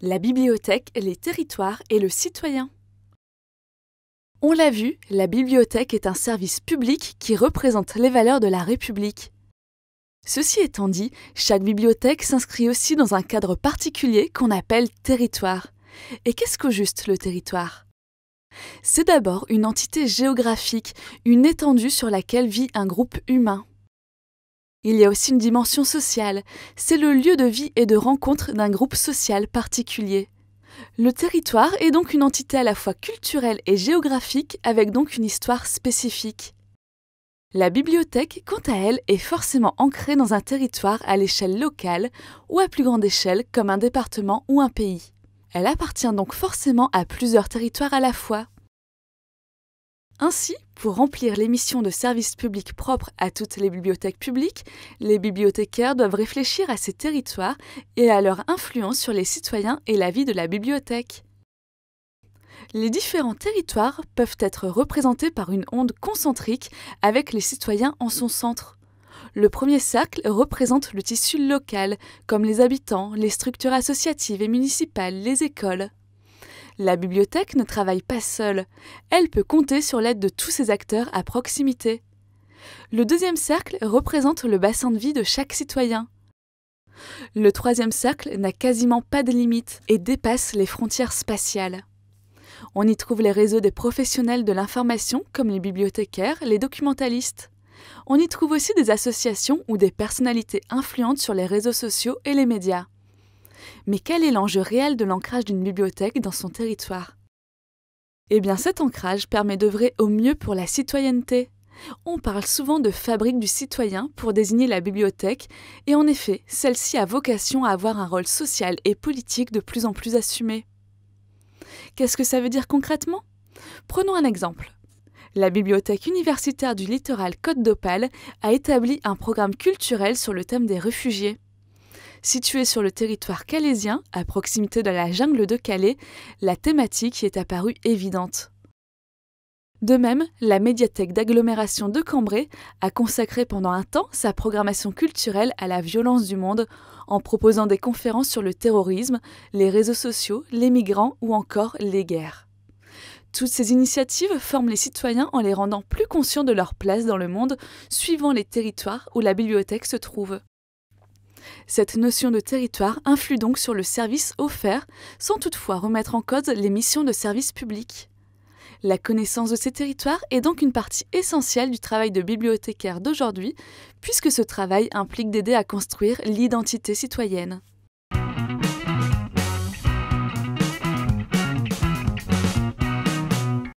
la bibliothèque, les territoires et le citoyen. On l'a vu, la bibliothèque est un service public qui représente les valeurs de la République. Ceci étant dit, chaque bibliothèque s'inscrit aussi dans un cadre particulier qu'on appelle territoire. Et qu'est-ce qu'au juste le territoire C'est d'abord une entité géographique, une étendue sur laquelle vit un groupe humain. Il y a aussi une dimension sociale, c'est le lieu de vie et de rencontre d'un groupe social particulier. Le territoire est donc une entité à la fois culturelle et géographique, avec donc une histoire spécifique. La bibliothèque, quant à elle, est forcément ancrée dans un territoire à l'échelle locale ou à plus grande échelle comme un département ou un pays. Elle appartient donc forcément à plusieurs territoires à la fois. Ainsi, pour remplir les missions de service public propres à toutes les bibliothèques publiques, les bibliothécaires doivent réfléchir à ces territoires et à leur influence sur les citoyens et la vie de la bibliothèque. Les différents territoires peuvent être représentés par une onde concentrique avec les citoyens en son centre. Le premier cercle représente le tissu local, comme les habitants, les structures associatives et municipales, les écoles. La bibliothèque ne travaille pas seule, elle peut compter sur l'aide de tous ses acteurs à proximité. Le deuxième cercle représente le bassin de vie de chaque citoyen. Le troisième cercle n'a quasiment pas de limites et dépasse les frontières spatiales. On y trouve les réseaux des professionnels de l'information comme les bibliothécaires, les documentalistes. On y trouve aussi des associations ou des personnalités influentes sur les réseaux sociaux et les médias. Mais quel est l'enjeu réel de l'ancrage d'une bibliothèque dans son territoire Eh bien cet ancrage permet d'œuvrer au mieux pour la citoyenneté. On parle souvent de fabrique du citoyen pour désigner la bibliothèque, et en effet, celle-ci a vocation à avoir un rôle social et politique de plus en plus assumé. Qu'est-ce que ça veut dire concrètement Prenons un exemple. La Bibliothèque universitaire du littoral Côte d'Opale a établi un programme culturel sur le thème des réfugiés. Située sur le territoire calaisien, à proximité de la jungle de Calais, la thématique y est apparue évidente. De même, la médiathèque d'agglomération de Cambrai a consacré pendant un temps sa programmation culturelle à la violence du monde en proposant des conférences sur le terrorisme, les réseaux sociaux, les migrants ou encore les guerres. Toutes ces initiatives forment les citoyens en les rendant plus conscients de leur place dans le monde suivant les territoires où la bibliothèque se trouve. Cette notion de territoire influe donc sur le service offert, sans toutefois remettre en cause les missions de service public. La connaissance de ces territoires est donc une partie essentielle du travail de bibliothécaire d'aujourd'hui, puisque ce travail implique d'aider à construire l'identité citoyenne.